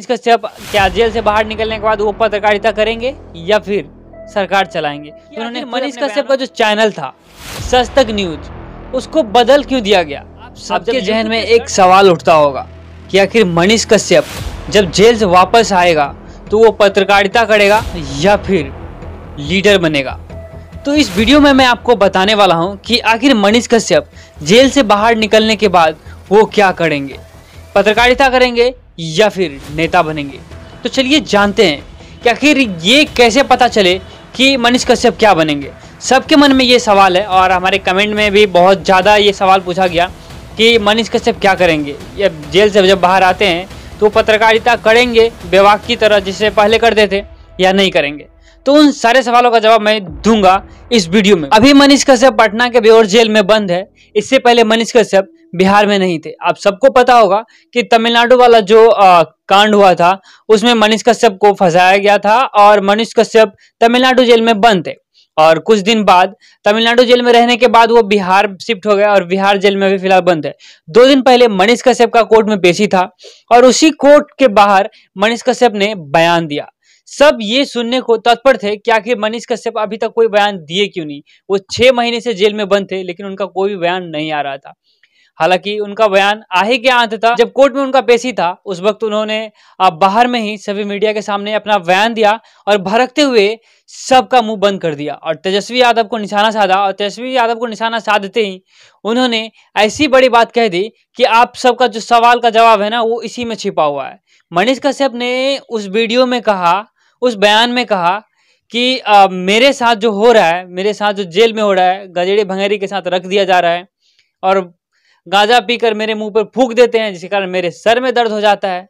इसका स्टेप क्या जेल से बाहर निकलने के बाद वो पत्रकारिता करेंगे या फिर सरकार चलाएंगे उन्होंने मनीष कश्यप का जो चैनल था सच तक न्यूज उसको बदल क्यों दिया गया सबके जहन में एक सवाल उठता होगा कि आखिर मनीष कश्यप जब जेल से वापस आएगा तो वो पत्रकारिता करेगा या फिर लीडर बनेगा तो इस वीडियो में मैं आपको बताने वाला हूं कि आखिर मनीष कश्यप जेल से बाहर निकलने के बाद वो क्या करेंगे पत्रकारिता करेंगे या फिर नेता बनेंगे तो चलिए जानते हैं कि आखिर ये कैसे पता चले कि मनीष कश्यप क्या बनेंगे सबके मन में ये सवाल है और हमारे कमेंट में भी बहुत ज़्यादा ये सवाल पूछा गया कि मनीष कश्यप क्या करेंगे या जेल से जब बाहर आते हैं तो पत्रकारिता करेंगे बेवाक की तरह जिसे पहले करते थे या नहीं करेंगे तो उन सारे सवालों का जवाब मैं दूंगा इस वीडियो में अभी मनीष कश्यप पटना के बेवर जेल में बंद है इससे पहले मनीष कश्यप बिहार में नहीं थे आप सबको पता होगा कि तमिलनाडु वाला जो आ, कांड हुआ था उसमें मनीष कश्यप को फंसाया गया था और मनीष कश्यप तमिलनाडु जेल में बंद थे और कुछ दिन बाद तमिलनाडु जेल में रहने के बाद वो बिहार शिफ्ट हो गया और बिहार जेल में भी फिलहाल बंद है दो दिन पहले मनीष कश्यप का कोर्ट में पेशी था और उसी कोर्ट के बाहर मनीष कश्यप ने बयान दिया सब ये सुनने को तत्पर थे कि आखिर मनीष कश्यप अभी तक कोई बयान दिए क्यों नहीं वो छह महीने से जेल में बंद थे लेकिन उनका कोई बयान नहीं आ रहा था हालांकि उनका बयान आहे के अंत था जब कोर्ट में उनका पेशी था उस वक्त उन्होंने बाहर में ही सभी मीडिया के सामने अपना बयान दिया और भड़कते हुए सबका मुंह बंद कर दिया और तेजस्वी यादव को निशाना साधा और तेजस्वी यादव को निशाना साधते ही उन्होंने ऐसी बड़ी बात कह दी कि आप सबका जो सवाल का जवाब है ना वो इसी में छिपा हुआ है मनीष कश्यप ने उस वीडियो में कहा उस बयान में कहा कि आ, मेरे साथ जो हो रहा है मेरे साथ जो जेल में हो रहा है गजेड़ी भंगेरी के साथ रख दिया जा रहा है और गांजा पीकर मेरे मुंह पर फूक देते हैं जिसके कारण मेरे सर में दर्द हो जाता है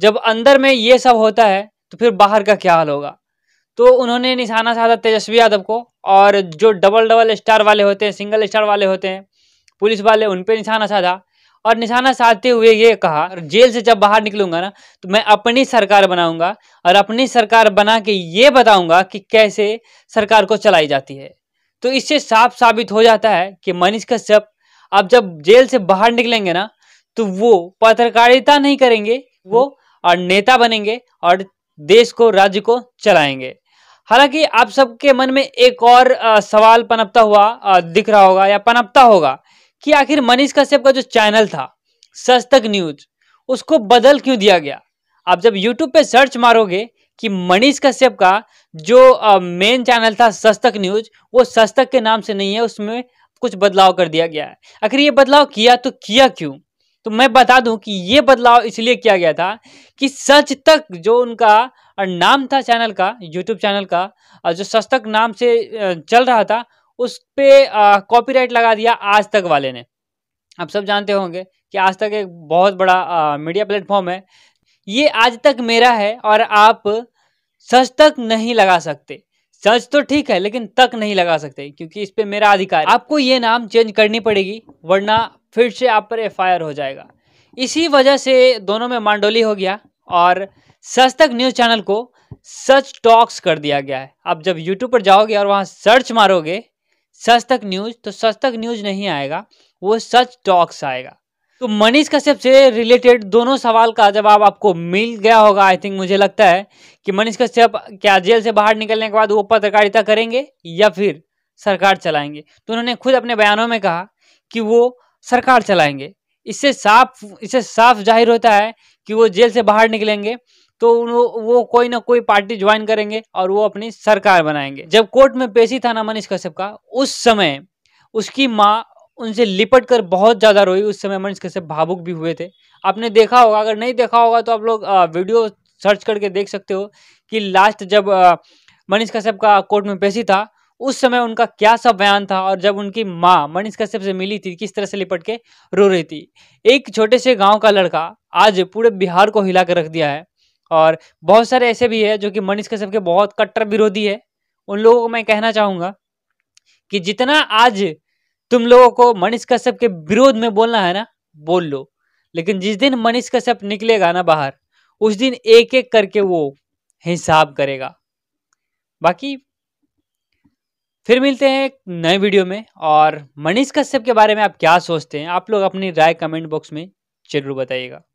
जब अंदर में ये सब होता है तो फिर बाहर का क्या हाल होगा तो उन्होंने निशाना साधा तेजस्वी यादव को और जो डबल डबल स्टार वाले होते हैं सिंगल स्टार वाले होते हैं पुलिस वाले उन पर निशाना साधा और निशाना साधते हुए ये कहा जेल से जब बाहर निकलूंगा ना तो मैं अपनी सरकार बनाऊंगा और अपनी सरकार बना के ये बताऊंगा कि कैसे सरकार को चलाई जाती है तो इससे साफ साबित हो जाता है कि मनीष कश्यप अब जब जेल से बाहर निकलेंगे ना तो वो पत्रकारिता नहीं करेंगे वो हम्म। और नेता बनेंगे और देश को राज्य को चलाएंगे हालांकि आप सबके मन में एक और आ, सवाल पनपता हुआ आ, दिख रहा होगा या पनपता होगा कि आखिर मनीष कश्यप का जो चैनल था सच तक न्यूज उसको बदल क्यों दिया गया आप जब यूट्यूब पे सर्च मारोगे कि मनीष कश्यप का जो मेन चैनल था सस्तक न्यूज वो सस्तक के नाम से नहीं है उसमें कुछ बदलाव कर दिया गया है आखिर ये बदलाव किया तो किया क्यों तो मैं बता दूं कि ये बदलाव इसलिए किया गया था कि सच तक जो उनका नाम था चैनल का यूट्यूब चैनल का और जो सच तक नाम से चल रहा था उस पर कॉपीराइट लगा दिया आज तक वाले ने आप सब जानते होंगे कि आज तक एक बहुत बड़ा आ, मीडिया प्लेटफॉर्म है ये आज तक मेरा है और आप सच तक नहीं लगा सकते सच तो ठीक है लेकिन तक नहीं लगा सकते क्योंकि इस पर मेरा अधिकार है आपको ये नाम चेंज करनी पड़ेगी वरना फिर से आप पर एफ हो जाएगा इसी वजह से दोनों में मांडोली हो गया और सच तक न्यूज़ चैनल को सच टॉक्स कर दिया गया है आप जब यूट्यूब पर जाओगे और वहाँ सर्च मारोगे सच तक न्यूज़ तो सच तक न्यूज़ नहीं आएगा वो सच टॉक्स आएगा तो मनीष कश्यप से रिलेटेड दोनों सवाल का जवाब आपको मिल गया होगा आई थिंक मुझे लगता है कि मनीष कश्यप क्या जेल से बाहर निकलने के बाद वो पत्रकारिता करेंगे या फिर सरकार चलाएंगे तो उन्होंने खुद अपने बयानों में कहा कि वो सरकार चलाएंगे इससे साफ इससे साफ जाहिर होता है कि वो जेल से बाहर निकलेंगे तो वो कोई ना कोई पार्टी ज्वाइन करेंगे और वो अपनी सरकार बनाएंगे जब कोर्ट में पेशी था ना मनीष कश्यप का उस समय उसकी माँ उनसे लिपट कर बहुत ज़्यादा रोई उस समय मंच कैसे भावुक भी हुए थे आपने देखा होगा अगर नहीं देखा होगा तो आप लोग वीडियो सर्च करके देख सकते हो कि लास्ट जब मनीष कश्यप का कोर्ट में पेशी था उस समय उनका क्या सा बयान था और जब उनकी माँ मनीष कश्यप से मिली थी किस तरह से लिपट के रो रही थी एक छोटे से गांव का लड़का आज पूरे बिहार को हिला कर रख दिया है और बहुत सारे ऐसे भी है जो कि मनीष कश्यप के बहुत कट्टर विरोधी है उन लोगों को मैं कहना चाहूँगा कि जितना आज तुम लोगों को मनीष कश्यप के विरोध में बोलना है ना बोल लो लेकिन जिस दिन मनीष कश्यप निकलेगा ना बाहर उस दिन एक एक करके वो हिसाब करेगा बाकी फिर मिलते हैं एक नए वीडियो में और मनीष कश्यप के बारे में आप क्या सोचते हैं आप लोग अपनी राय कमेंट बॉक्स में जरूर बताइएगा